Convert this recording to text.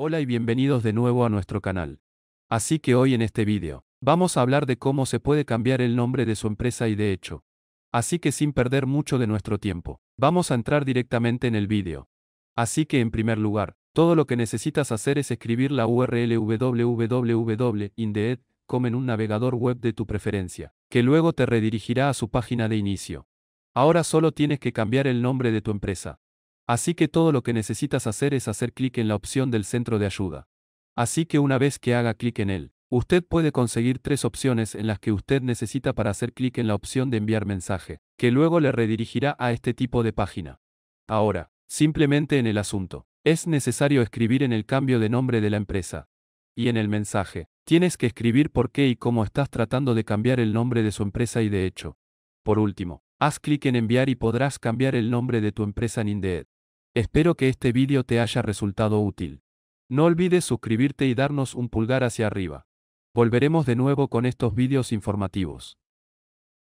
Hola y bienvenidos de nuevo a nuestro canal. Así que hoy en este vídeo, vamos a hablar de cómo se puede cambiar el nombre de su empresa y de hecho. Así que sin perder mucho de nuestro tiempo, vamos a entrar directamente en el vídeo. Así que en primer lugar, todo lo que necesitas hacer es escribir la URL www.indeed.com en un navegador web de tu preferencia, que luego te redirigirá a su página de inicio. Ahora solo tienes que cambiar el nombre de tu empresa. Así que todo lo que necesitas hacer es hacer clic en la opción del centro de ayuda. Así que una vez que haga clic en él, usted puede conseguir tres opciones en las que usted necesita para hacer clic en la opción de enviar mensaje, que luego le redirigirá a este tipo de página. Ahora, simplemente en el asunto, es necesario escribir en el cambio de nombre de la empresa. Y en el mensaje, tienes que escribir por qué y cómo estás tratando de cambiar el nombre de su empresa y de hecho. Por último, haz clic en enviar y podrás cambiar el nombre de tu empresa en Indeed. Espero que este vídeo te haya resultado útil. No olvides suscribirte y darnos un pulgar hacia arriba. Volveremos de nuevo con estos vídeos informativos.